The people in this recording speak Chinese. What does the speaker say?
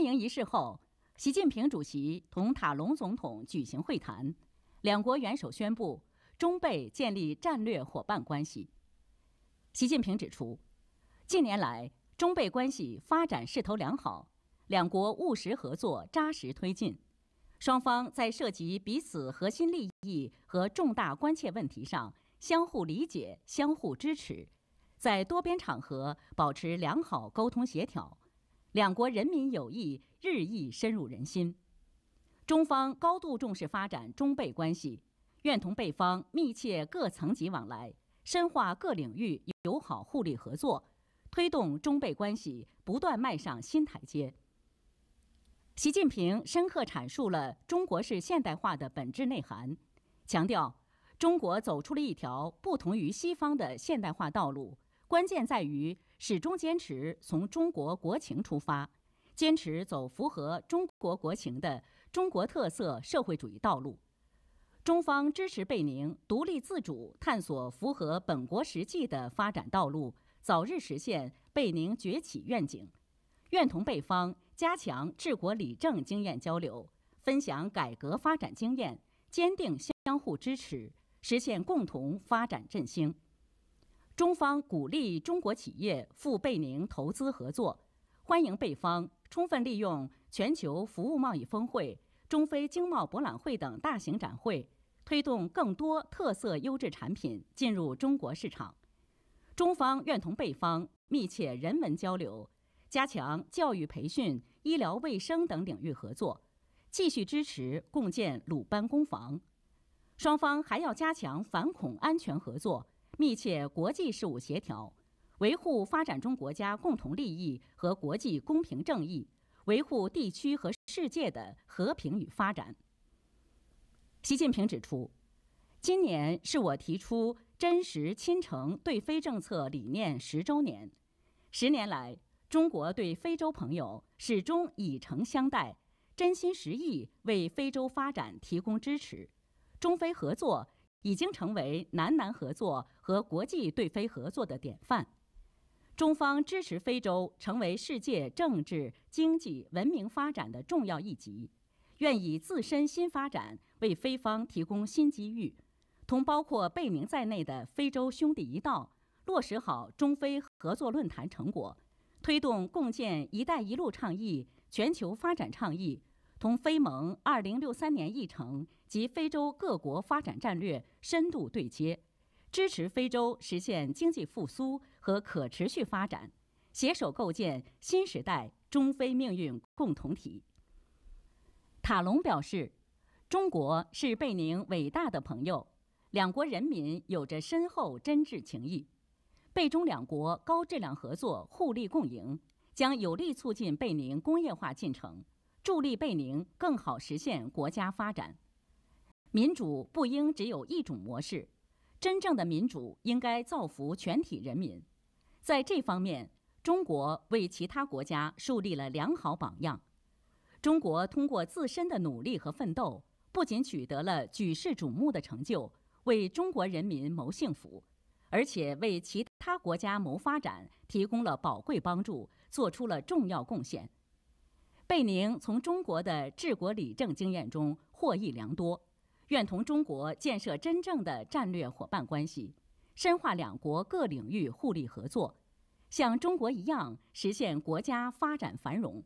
欢迎仪式后，习近平主席同塔隆总统举行会谈。两国元首宣布中贝建立战略伙伴关系。习近平指出，近年来中贝关系发展势头良好，两国务实合作扎实推进，双方在涉及彼此核心利益和重大关切问题上相互理解、相互支持，在多边场合保持良好沟通协调。两国人民友谊日益深入人心，中方高度重视发展中贝关系，愿同贝方密切各层级往来，深化各领域友好互利合作，推动中贝关系不断迈上新台阶。习近平深刻阐述了中国式现代化的本质内涵，强调中国走出了一条不同于西方的现代化道路，关键在于。始终坚持从中国国情出发，坚持走符合中国国情的中国特色社会主义道路。中方支持贝宁独立自主探索符合本国实际的发展道路，早日实现贝宁崛起愿景。愿同贝方加强治国理政经验交流，分享改革发展经验，坚定相互支持，实现共同发展振兴。中方鼓励中国企业赴贝宁投资合作，欢迎贝方充分利用全球服务贸易峰会、中非经贸博览会等大型展会，推动更多特色优质产品进入中国市场。中方愿同贝方密切人文交流，加强教育培训、医疗卫生等领域合作，继续支持共建鲁班工坊。双方还要加强反恐安全合作。密切国际事务协调，维护发展中国家共同利益和国际公平正义，维护地区和世界的和平与发展。习近平指出，今年是我提出“真实亲诚”对非政策理念十周年。十年来，中国对非洲朋友始终以诚相待，真心实意为非洲发展提供支持，中非合作。已经成为南南合作和国际对非合作的典范。中方支持非洲成为世界政治、经济、文明发展的重要一极，愿以自身新发展为非方提供新机遇，同包括贝宁在内的非洲兄弟一道，落实好中非合作论坛成果，推动共建“一带一路”倡议、全球发展倡议。同非盟2063年议程及非洲各国发展战略深度对接，支持非洲实现经济复苏和可持续发展，携手构建新时代中非命运共同体。塔隆表示，中国是贝宁伟大的朋友，两国人民有着深厚真挚情谊，贝中两国高质量合作互利共赢，将有力促进贝宁工业化进程。助力贝宁更好实现国家发展，民主不应只有一种模式，真正的民主应该造福全体人民。在这方面，中国为其他国家树立了良好榜样。中国通过自身的努力和奋斗，不仅取得了举世瞩目的成就，为中国人民谋幸福，而且为其他国家谋发展提供了宝贵帮助，做出了重要贡献。贝宁从中国的治国理政经验中获益良多，愿同中国建设真正的战略伙伴关系，深化两国各领域互利合作，像中国一样实现国家发展繁荣。